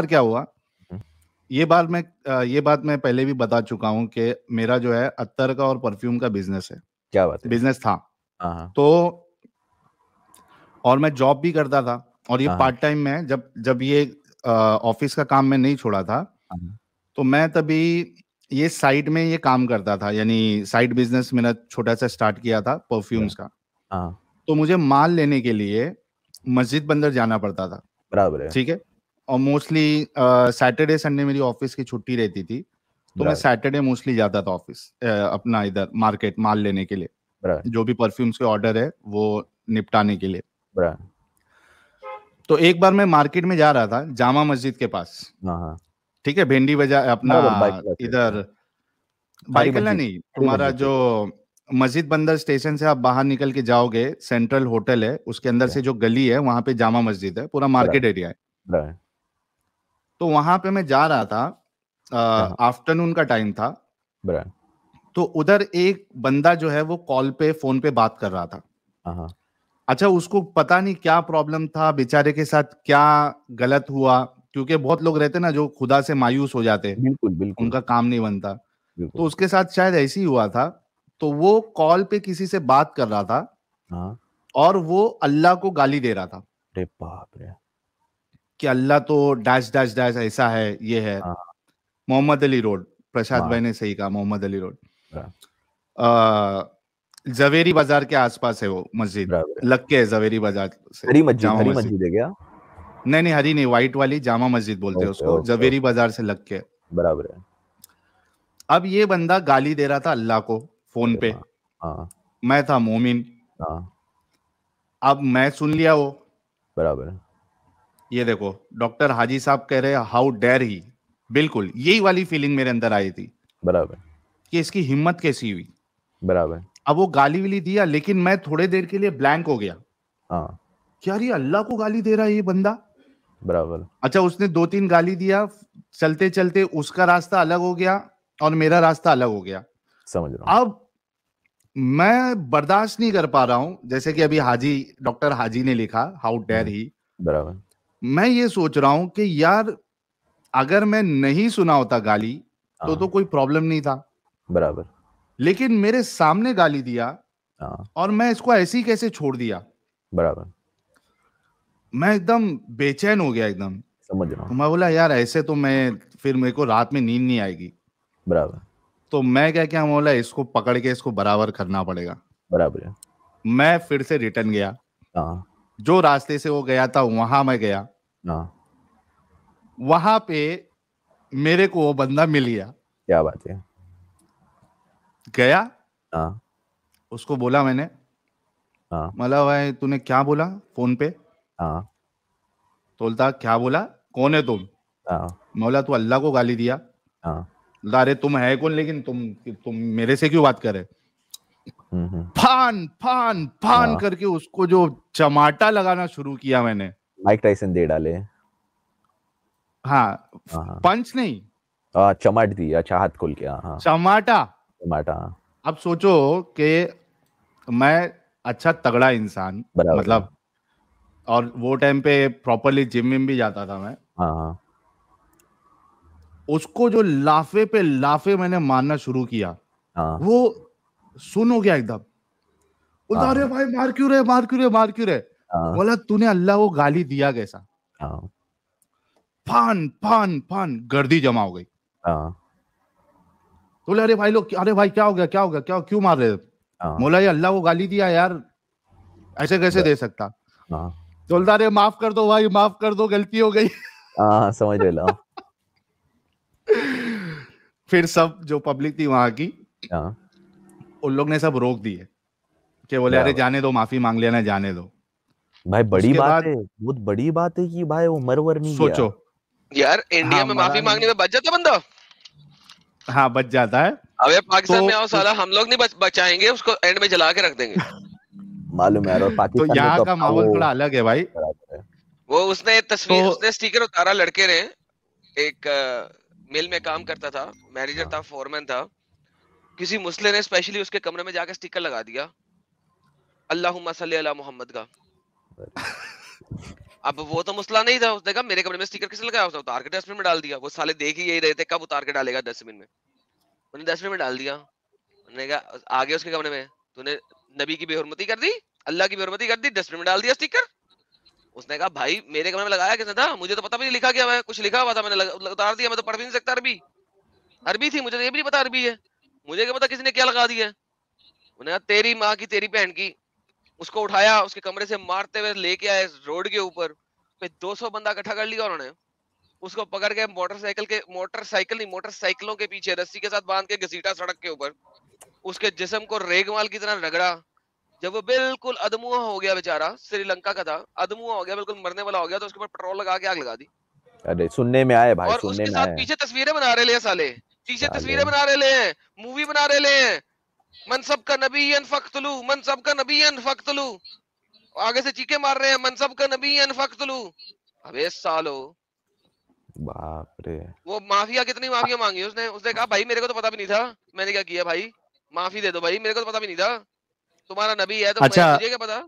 बार क्या हुआ हम्म। ये बात मैं ये बात मैं पहले भी बता चुका हूँ कि मेरा जो है अत्तर का और परफ्यूम का बिजनेस है क्या बात है बिजनेस था हाँ, हाँ। तो और मैं जॉब भी करता था और ये हाँ, पार्ट टाइम में जब जब ये ऑफिस का काम मैं नहीं छोड़ा था तो मैं तभी ये साइड में ये काम करता था यानी साइड बिजनेस मैंने छोटा सा स्टार्ट किया था परफ्यूम्स का तो मुझे माल लेने के लिए मस्जिद बंदर जाना पड़ता था बराबर है ठीक है और मोस्टली सैटरडे संडे मेरी ऑफिस की छुट्टी रहती थी तो मैं सैटरडे मोस्टली जाता था ऑफिस uh, अपना इधर मार्केट माल लेने के लिए जो भी परफ्यूम्स के ऑर्डर है वो निपटाने के लिए तो एक बार मैं मार्केट में जा रहा था जामा मस्जिद के पास हाँ, हाँ। ठीक है भेंडी बाजार अपना इधर बाइक हाँ। नहीं तुम्हारा जो मस्जिद बंदर स्टेशन से आप बाहर निकल के जाओगे सेंट्रल होटल है उसके अंदर से जो गली है वहां पे जामा मस्जिद है पूरा मार्केट एरिया है तो वहां पे मैं जा रहा था आफ्टरनून हाँ। का टाइम था तो उधर एक बंदा जो है वो कॉल पे फोन पे बात कर रहा था हाँ, हाँ। अच्छा उसको पता नहीं क्या प्रॉब्लम था बेचारे के साथ क्या गलत हुआ क्योंकि बहुत लोग रहते ना जो खुदा से मायूस हो जाते बिल्कुल बिल्कुल उनका काम नहीं बनता तो उसके साथ शायद ऐसे ही हुआ था तो वो कॉल पे किसी से बात कर रहा था और वो अल्लाह को गाली दे रहा था बाप रे कि अल्लाह तो डैश डैश डैश ऐसा है ये है हाँ। मोहम्मद अली रोड प्रसाद हाँ। भाई ने सही कहा मोहम्मद अली रोड हाँ। जवेरी बाजार के आसपास है वो मस्जिद लग के है जवेरी बाजार से हरी मस्जिद हरी मस्जिद है क्या नहीं नहीं हरी नहीं व्हाइट वाली जामा मस्जिद बोलते हैं उसको जवेरी बाजार से लग के बराबर है अब ये बंदा गाली दे रहा था अल्लाह को फोन पे मैं था मोमिन अब मैं सुन लिया वो बराबर है ये देखो डॉक्टर हाजी साहब कह रहे हाउ डेयर ही बिल्कुल यही वाली फीलिंग मेरे अंदर आई थी बराबर कि इसकी हिम्मत कैसी हुई बराबर अब वो गाली वाली दिया लेकिन मैं थोड़े देर के लिए ब्लैंक हो गया हाँ। क्या ये अल्लाह को गाली दे रहा है ये बंदा बराबर अच्छा उसने दो तीन गाली दिया चलते चलते उसका रास्ता अलग हो गया और मेरा रास्ता अलग हो गया समझ रहा अब मैं बर्दाश्त नहीं कर पा रहा हूं जैसे कि अभी हाजी डॉक्टर हाजी ने लिखा हाउ डेयर ही बराबर मैं ये सोच रहा हूं कि यार अगर मैं नहीं सुना होता गाली तो हाँ। तो कोई प्रॉब्लम नहीं था बराबर लेकिन मेरे सामने गाली दिया हाँ। और मैं इसको ऐसे ही कैसे छोड़ दिया बराबर मैं एकदम बेचैन हो गया एकदम समझ रहा हूं। तो मैं बोला यार ऐसे तो मैं फिर मेरे को रात में नींद नहीं आएगी बराबर तो मैं क्या क्या बोला इसको पकड़ के इसको बराबर करना पड़ेगा बराबर मैं फिर से रिटर्न गया हाँ। जो रास्ते से वो गया था वहां मैं गया हाँ। वहां पे मेरे को वो बंदा मिल गया क्या बात है गया आ, हाँ। उसको बोला मैंने मतलब भाई तूने क्या बोला फोन पे तो बोलता क्या बोला कौन है तुम मौला तू अल्लाह को गाली दिया अरे तुम है कौन लेकिन तुम तुम मेरे से क्यों बात करे फान फान फान करके उसको जो चमाटा लगाना शुरू किया मैंने माइक टाइसन दे डाले हाँ, हाँ, हाँ। पंच नहीं आ, चमाट दी अच्छा हाथ खोल के हाँ, चमाटा चमाटा अब सोचो कि मैं अच्छा तगड़ा इंसान मतलब और वो टाइम पे प्रॉपरली जिम में भी जाता था मैं उसको जो लाफे पे लाफे मैंने मारना शुरू किया वो सुन हो गया एकदम बोलता अरे हाँ। भाई मार क्यों रहे मार क्यों रहे मार क्यों रहे हाँ। बोला तूने अल्लाह को गाली दिया कैसा हाँ। फान फान फान गर्दी जमा हो गई बोले अरे भाई लोग अरे भाई क्या हो गया क्या हो गया क्या क्यों मार रहे बोला ये अल्लाह को गाली दिया यार ऐसे कैसे दे सकता बोलता अरे माफ कर दो भाई माफ कर दो गलती हो गई समझ लो फिर सब जो पब्लिक थी वहां की उन लोग ने सब रोक दिए कि बोले अरे जाने दो माफी मांग लेना जाने दो भाई बड़ी बात है बहुत बड़ी बात है कि भाई वो मरवर नहीं सोचो यार इंडिया हाँ, में माफी मांगने में बच जाता बंदा हाँ बच जाता है अबे पाकिस्तान तो में आओ साला हम लोग नहीं बचाएंगे उसको एंड में जला के रख देंगे मालूम है और तो पाकिस्तान तो यहाँ का माहौल थोड़ा अलग है भाई वो उसने तस्वीर तो- उसने स्टिकर उतारा लड़के ने एक मिल में काम करता था मैनेजर था फोरमैन हाँ। था किसी मुस्लिम ने स्पेशली उसके कमरे में जाकर स्टिकर लगा दिया अल्लाह अला मोहम्मद का अब वो तो मसला नहीं था उसने कहा मेरे कमरे में स्टिकर किसने लगाया उसने उतार के डस्टबिन में डाल दिया वो साले देख ही यही रहे थे कब उतार के डालेगा डस्टबिन में उन्हें डस्टबिन में डाल दिया उन्होंने कहा आगे उसके कमरे में तूने नबी की बेहरमती कर दी अल्लाह की बेहरमती कर दी डस्टबिन में डाल दिया स्टिकर उसने कहा भाई मेरे कमरे में लगाया किसने था मुझे तो पता भी नहीं लिखा गया मैं कुछ लिखा हुआ था मैंने उतार दिया मैं तो पढ़ भी नहीं सकता अरबी अरबी थी मुझे तो ये भी नहीं पता अरबी है मुझे क्या पता किसी ने क्या लगा दिया है कहा तेरी माँ की तेरी बहन की उसको उठाया उसके कमरे से मारते हुए लेके आए रोड के ऊपर दो सौ बंदा इकट्ठा कर लिया उन्होंने उसको पकड़ के मोटरसाइकिल के मोटरसाइकिल नहीं मोटरसाइकिलों के पीछे रस्सी के साथ बांध के घसीटा सड़क के ऊपर उसके जिसम को रेगमाल की तरह रगड़ा जब वो बिल्कुल अदमुआ हो गया बेचारा श्रीलंका का था अदमुआ हो गया बिल्कुल मरने वाला हो गया तो उसके ऊपर पेट्रोल लगा के आग लगा दी अरे सुनने में आए भाई और उसके साथ पीछे तस्वीरें बना रहे ले साले चीजें तस्वीरें बना रहे हैं मूवी बना रहे हैं मनसब का नबी फख्तलू मनसब का नबी फख्तलू आगे से चीखे मार रहे हैं मनसब का नबी फख्तलू अबे सालो बाप रे वो माफिया कितनी माफिया मांगी उसने उसने कहा भाई मेरे को तो पता भी नहीं था मैंने क्या किया भाई माफी दे दो भाई मेरे को तो पता भी नहीं था तुम्हारा नबी है तो अच्छा, मुझे क्या पता